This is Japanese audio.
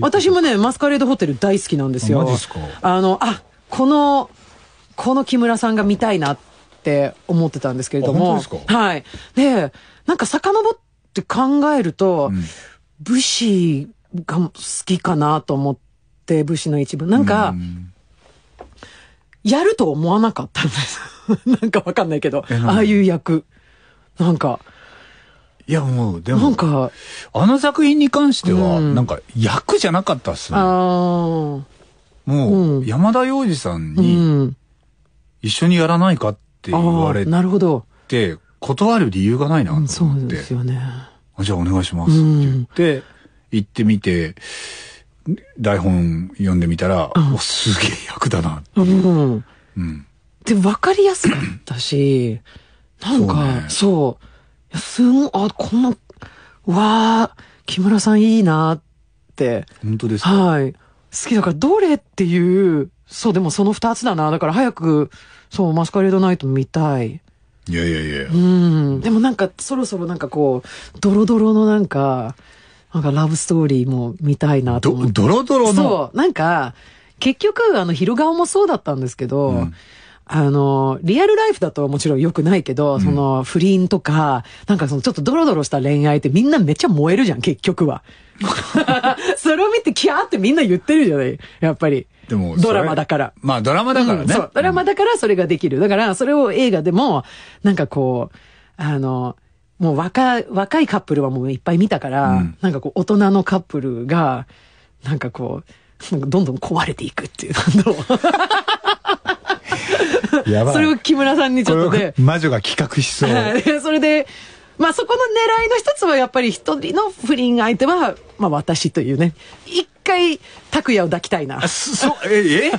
私もね、マスカレードホテル大好きなんですよ。すあの、あ、この、この木村さんが見たいなって思ってたんですけれども。はい。で、なんか遡って考えると、うん、武士が好きかなと思って、武士の一部。なんか、やると思わなかったんです。なんかわかんないけど、ああいう役。なんか、いやもう、でも、なんか、あの作品に関しては、なんか、役じゃなかったっすね。もう、山田洋次さんに、一緒にやらないかって言われて、なるほど。で、断る理由がないなと思って、そうですよね。じゃあお願いしますって言って、行ってみて、台本読んでみたら、おすげえ役だなうん。うん。で、わかりやすかったし、なんか、そうすごい、あ、この、わあ、木村さんいいなって。本当ですかはい。好きだから、どれっていう、そう、でもその二つだな。だから早く、そう、マスカレードナイト見たい。いやいやいや。うん。でもなんか、そろそろなんかこう、ドロドロのなんか、なんかラブストーリーも見たいなと思って。ドロドロのそう、なんか、結局、あの、広顔もそうだったんですけど、うんあの、リアルライフだともちろん良くないけど、その不倫とか、なんかそのちょっとドロドロした恋愛ってみんなめっちゃ燃えるじゃん、結局は。それを見てキャーってみんな言ってるじゃないやっぱり。でも、ドラマだから。まあドラマだからね、うん、そう、ドラマだからそれができる。だから、それを映画でも、なんかこう、あの、もう若、若いカップルはもういっぱい見たから、うん、なんかこう大人のカップルが、なんかこう、どんどん壊れていくっていう。それを木村さんにちょっとで。魔女が企画しそう。それで、まあそこの狙いの一つはやっぱり一人の不倫相手は、まあ私というね。一回、拓也を抱きたいな。そ、え、え